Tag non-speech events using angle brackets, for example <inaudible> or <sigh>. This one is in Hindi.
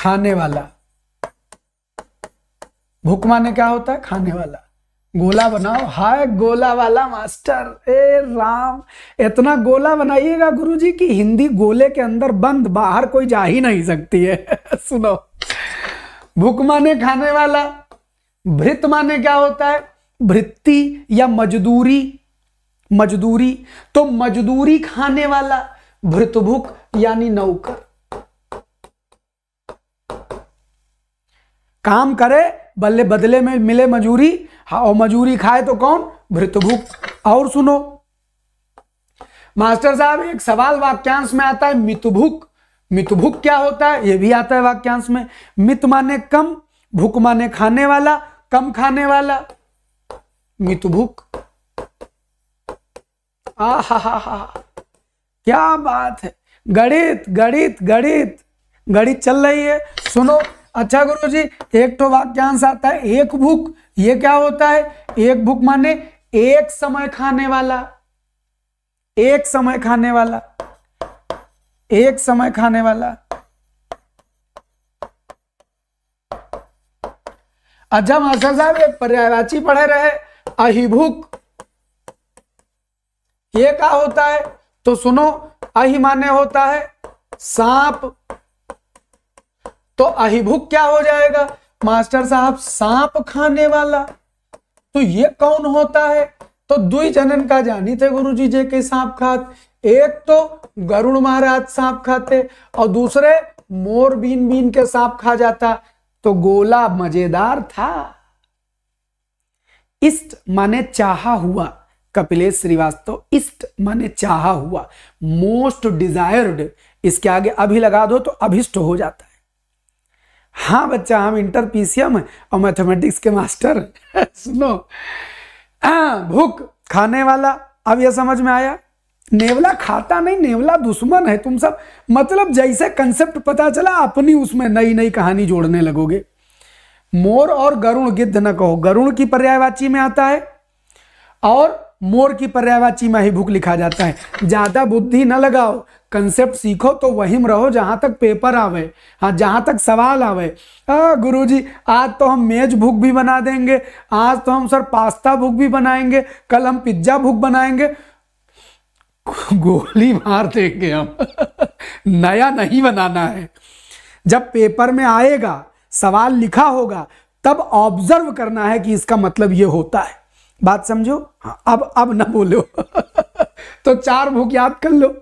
खाने वाला भूख माने क्या होता है खाने वाला गोला बनाओ हाय गोला वाला मास्टर ए राम इतना गोला बनाइएगा गुरुजी कि हिंदी गोले के अंदर बंद बाहर कोई जा ही नहीं सकती है <laughs> सुनो भूख माने खाने वाला भृत माने क्या होता है भृत्ति या मजदूरी मजदूरी तो मजदूरी खाने वाला भृतभुक यानी नौकर काम करे बल्ले बदले में मिले मजूरी हाँ और मजूरी खाए तो कौन भृतभुक और सुनो मास्टर साहब एक सवाल वाक्यांश में आता है मित मितभुक क्या होता है यह भी आता है वाक्यांश में मित माने कम भूख माने खाने वाला कम खाने वाला मितभुक आ हा हा हा क्या बात है गणित गणित गणित गणित चल रही है सुनो अच्छा गुरु जी एक तो वाक्यांश आता है एक भूख ये क्या होता है एक भूख माने एक समय खाने वाला एक समय खाने वाला एक समय खाने वाला अच्छा मास्टर साहब एक पर्यायवाची पढ़े रहे अहिभुक ये क्या होता है तो सुनो अहि माने होता है सांप तो अहिभुक क्या हो जाएगा मास्टर साहब सांप खाने वाला तो ये कौन होता है तो दुई जनन का जानी थे गुरु जी जे के सांप खात एक तो गरुण महाराज सांप खाते और दूसरे मोर बीन बीन के सांप खा जाता तो गोला मजेदार था इष्ट माने चाहा हुआ कपिलेश श्रीवास्तव तो इष्ट माने चाहा हुआ मोस्ट डिजायर्ड इसके आगे अभी लगा दो तो अभिष्ट हो जाता हाँ बच्चा हम इंटर पीसीएम और मैथमेटिक्स के मास्टर <laughs> सुनो हाँ, भूख खाने वाला अब यह समझ में आया नेवला खाता नहीं नेवला दुश्मन है तुम सब मतलब जैसे कंसेप्ट पता चला अपनी उसमें नई नई कहानी जोड़ने लगोगे मोर और गरुण गिद्ध न कहो गरुण की पर्यायवाची में आता है और मोर की पर्यायवाची में ही भूख लिखा जाता है ज्यादा बुद्धि न लगाओ कंसेप्ट सीखो तो वहीं रहो जहाँ तक पेपर आवे हाँ जहाँ तक सवाल आवे आ, गुरु जी आज तो हम मेज भूख भी बना देंगे आज तो हम सर पास्ता भूख भी बनाएंगे कल हम पिज्जा भूख बनाएंगे <laughs> गोली मार देंगे हम <laughs> नया नहीं बनाना है जब पेपर में आएगा सवाल लिखा होगा तब ऑब्जर्व करना है कि इसका मतलब ये होता है बात समझो हाँ, अब अब ना बोलो <laughs> तो चार भूख याद कर लो